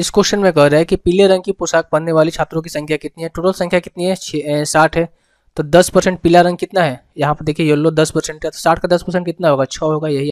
इस क्वेश्चन में कह रहा है कि पीले रंग की पोशाक पहनने वाली छात्रों की संख्या कितनी है टोटल संख्या कितनी है साठ है तो दस परसेंट पीला रंग कितना है यहाँ पर देखिए येलो दस परसेंट है तो साठ का दस परसेंट कितना होगा छः होगा यही